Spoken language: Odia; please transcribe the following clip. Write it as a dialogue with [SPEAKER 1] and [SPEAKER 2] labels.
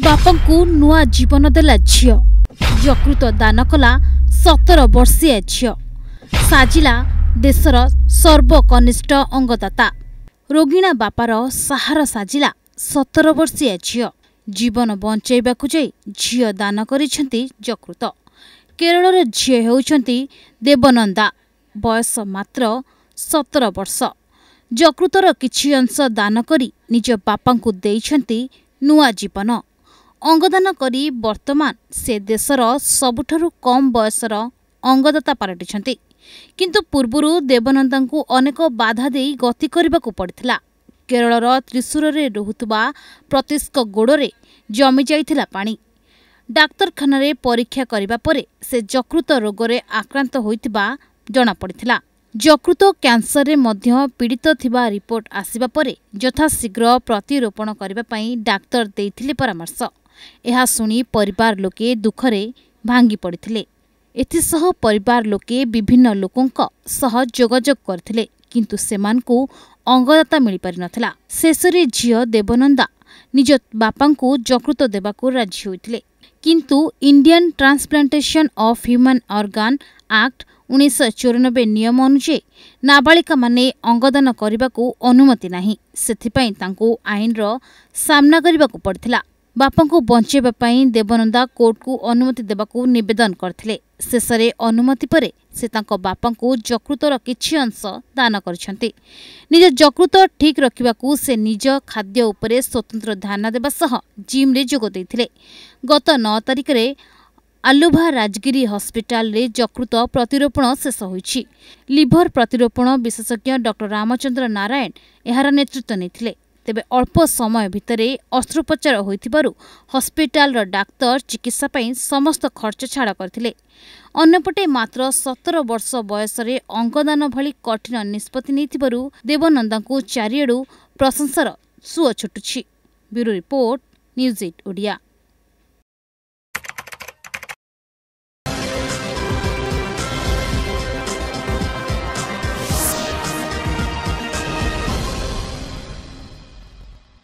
[SPEAKER 1] ବାପଙ୍କୁ ନୂଆ ଜୀବନ ଦେଲା ଝିଅ ଯକୃତ ଦାନ କଲା ସତର ବର୍ଷିଆ ଝିଅ ସାଜିଲା ଦେଶର ସର୍ବକନିଷ୍ଠ ଅଙ୍ଗଦାତା ରୋଗିଣା ବାପାର ସାହାର ସାଜିଲା ସତର ବର୍ଷିଆ ଝିଅ ଜୀବନ ବଞ୍ଚାଇବାକୁ ଯାଇ ଝିଅ ଦାନ କରିଛନ୍ତି ଯକୃତ କେରଳର ଝିଅ ହେଉଛନ୍ତି ଦେବନନ୍ଦା ବୟସ ମାତ୍ର ସତର ବର୍ଷ ଯକୃତର କିଛି ଅଂଶ ଦାନ କରି ନିଜ ବାପାଙ୍କୁ ଦେଇଛନ୍ତି ନୂଆ ଜୀବନ ଅଙ୍ଗଦାନ କରି ବର୍ତ୍ତମାନ ସେ ଦେଶର ସବୁଠାରୁ କମ୍ ବୟସର ଅଙ୍ଗଦାତା ପାଲଟିଛନ୍ତି କିନ୍ତୁ ପୂର୍ବରୁ ଦେବନନ୍ଦାଙ୍କୁ ଅନେକ ବାଧା ଦେଇ ଗତି କରିବାକୁ ପଡ଼ିଥିଲା କେରଳର ତ୍ରିଶୁରରେ ରହୁଥିବା ପ୍ରତିଷ୍କ ଗୋଡ଼ରେ ଜମିଯାଇଥିଲା ପାଣି ଡାକ୍ତରଖାନାରେ ପରୀକ୍ଷା କରିବା ପରେ ସେ ଯକୃତ ରୋଗରେ ଆକ୍ରାନ୍ତ ହୋଇଥିବା ଜଣାପଡ଼ିଥିଲା ଯକୃତ କ୍ୟାନ୍ସରରେ ମଧ୍ୟ ପୀଡ଼ିତ ଥିବା ରିପୋର୍ଟ ଆସିବା ପରେ ଯଥାଶୀଘ୍ର ପ୍ରତିରୋପଣ କରିବା ପାଇଁ ଡାକ୍ତର ଦେଇଥିଲେ ପରାମର୍ଶ दुःख भाँगि पडिसले एसह लोके विभिन्न अंगदाता अङ्गदा मिलेप शेषर झि देवनन्दा निज बापाको जकृत दाकु राजी किंतु कन्डिया transplantation of human organ act उनी चौरानब्बे नियम अनुसी नाबाा अङ्गान अनुमति नै सइनर सामना पडिला ବାପାଙ୍କୁ ବଞ୍ଚାଇବା ପାଇଁ ଦେବନନ୍ଦା କୋର୍ଟକୁ ଅନୁମତି ଦେବାକୁ ନିବେଦନ କରିଥିଲେ ଶେଷରେ ଅନୁମତି ପରେ ସେ ତାଙ୍କ ବାପାଙ୍କୁ ଯକୃତର କିଛି ଅଂଶ ଦାନ କରିଛନ୍ତି ନିଜ ଯକୃତ ଠିକ୍ ରଖିବାକୁ ସେ ନିଜ ଖାଦ୍ୟ ଉପରେ ସ୍ୱତନ୍ତ୍ର ଧ୍ୟାନ ଦେବା ସହ ଜିମ୍ରେ ଯୋଗ ଦେଇଥିଲେ ଗତ ନଅ ତାରିଖରେ ଆଲୁଭା ରାଜଗିରି ହସ୍ପିଟାଲରେ ଯକୃତ ପ୍ରତିରୋପଣ ଶେଷ ହୋଇଛି ଲିଭର ପ୍ରତିରୋପଣ ବିଶେଷଜ୍ଞ ଡକ୍ଟର ରାମଚନ୍ଦ୍ର ନାରାୟଣ ଏହାର ନେତୃତ୍ୱ ନେଇଥିଲେ ତେବେ ଅଳ୍ପ ସମୟ ଭିତରେ ଅସ୍ତ୍ରୋପଚାର ହୋଇଥିବାରୁ ହସ୍ପିଟାଲର ଡାକ୍ତର ଚିକିତ୍ସା ପାଇଁ ସମସ୍ତ ଖର୍ଚ୍ଚ ଛାଡ଼ କରିଥିଲେ ଅନ୍ୟପଟେ ମାତ୍ର ସତର ବର୍ଷ ବୟସରେ ଅଙ୍ଗଦାନ ଭଳି କଠିନ ନିଷ୍ପତ୍ତି ନେଇଥିବାରୁ ଦେବନନ୍ଦାଙ୍କୁ ଚାରିଆଡ଼ୁ ପ୍ରଶଂସାର ସୁଅ ଛୁଟୁଛି ବ୍ୟୁରୋ ରିପୋର୍ଟ ନ୍ୟୁଜ୍ ଓଡ଼ିଆ